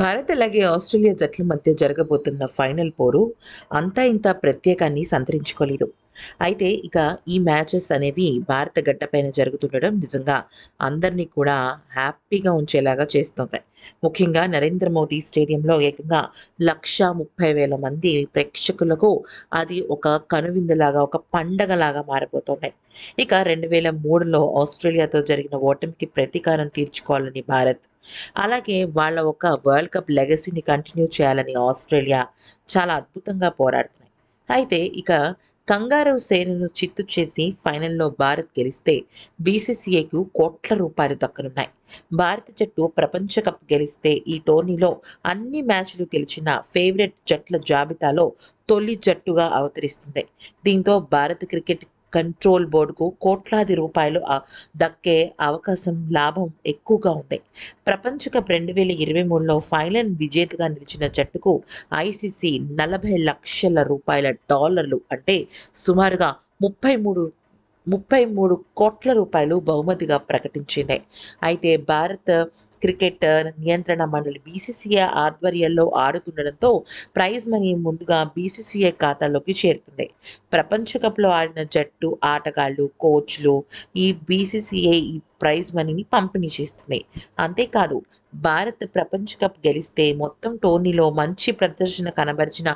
భారత్ అలాగే ఆస్ట్రేలియా జట్ల మధ్య జరగబోతున్న ఫైనల్ పోరు అంతా ఇంత ప్రత్యేకాన్ని సంతరించుకోలేదు అయితే ఇక ఈ మ్యాచెస్ అనేవి భారత గడ్డపైన జరుగుతుండడం నిజంగా అందరినీ కూడా హ్యాపీగా ఉంచేలాగా చేస్తుంది ముఖ్యంగా నరేంద్ర మోదీ స్టేడియంలో ఏకంగా లక్ష ముప్పై వేల మంది ప్రేక్షకులకు అది ఒక కనువిందులాగా ఒక పండగలాగా మారిపోతుంది ఇక రెండు వేల మూడులో ఆస్ట్రేలియాతో జరిగిన ఓటమికి ప్రతీకారం తీర్చుకోవాలని భారత్ అలాగే వాళ్ళ ఒక వరల్డ్ కప్ లెగసీని కంటిన్యూ చేయాలని ఆస్ట్రేలియా చాలా అద్భుతంగా పోరాడుతున్నాయి అయితే ఇక కంగారవ్ సేనను చిత్తు చేసి ఫైనల్లో భారత్ గెలిస్తే బీసీసీఐకు కోట్ల రూపాయలు దక్కనున్నాయి భారత జట్టు ప్రపంచ కప్ గెలిస్తే ఈ టోర్నీలో అన్ని మ్యాచ్లు గెలిచిన ఫేవరెట్ జట్ల జాబితాలో తొలి జట్టుగా అవతరిస్తుంది దీంతో భారత క్రికెట్ కంట్రోల్ బోర్డుకు కోట్లాది రూపాయలు దక్కే అవకాశం లాభం ఎక్కువగా ఉంది ప్రపంచకప్ రెండు వేల ఇరవై మూడులో ఫైనల్ విజేతగా నిలిచిన జట్టుకు ఐసీసీ నలభై లక్షల రూపాయల డాలర్లు అంటే సుమారుగా ముప్పై మూడు ముప్పై మూడు కోట్ల రూపాయలు బహుమతిగా ప్రకటించింది అయితే భారత్ క్రికెట్ నియంత్రణ మండలి బీసీసీఐ ఆధ్వర్యంలో ఆడుతుండడంతో ప్రైజ్ మనీ ముందుగా బీసీసీఐ ఖాతాలోకి చేరుతుంది ప్రపంచ కప్లో ఆడిన జట్టు ఆటగాళ్లు కోచ్లు ఈ బీసీసీఐ ఈ ప్రైజ్ మనీని పంపిణీ చేస్తుంది అంతేకాదు భారత్ ప్రపంచ కప్ గెలిస్తే మొత్తం టోర్నీలో మంచి ప్రదర్శన కనబరిచిన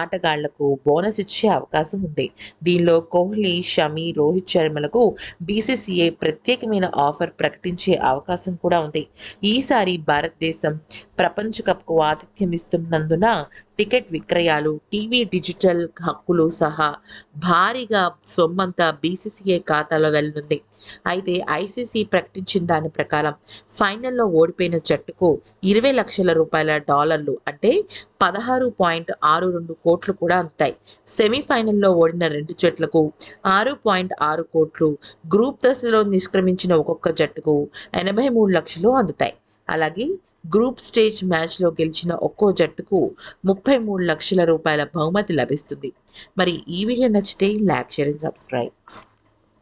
ఆటగాళ్లకు బోనస్ ఇచ్చే అవకాశం ఉంది దీనిలో కోహ్లీ షమి రోహిత్ శర్మలకు బీసీసీఐ ప్రత్యేకమైన ఆఫర్ ప్రకటించే అవకాశం కూడా ఉంది ఈ ఈసారి భారతదేశం ప్రపంచ కప్కు ఆతిథ్యం ఇస్తున్నందున టికెట్ విక్రయాలు టీవీ డిజిటల్ హక్కులు సహా భారీగా సొమ్మంతా బీసీసీఐ ఖాతాలో వెళ్ళనుంది అయితే ఐసీసీ ప్రకటించిన దాని ప్రకారం ఫైనల్లో ఓడిపోయిన జట్టుకు ఇరవై లక్షల రూపాయల డాలర్లు అంటే పదహారు పాయింట్ ఆరు రెండు కోట్లు కూడా అందుతాయి సెమీఫైనల్లో ఓడిన రెండు జట్లకు ఆరు పాయింట్ ఆరు కోట్లు గ్రూప్ దశలో నిష్క్రమించిన ఒక్కొక్క జట్టుకు ఎనభై మూడు లక్షలు అందుతాయి అలాగే గ్రూప్ స్టేజ్ మ్యాచ్లో గెలిచిన ఒక్కో జట్టుకు ముప్పై మూడు లక్షల రూపాయల బహుమతి లభిస్తుంది మరి ఈ వీడియో నచ్చితే లైక్ షేర్ అండ్ సబ్స్క్రైబ్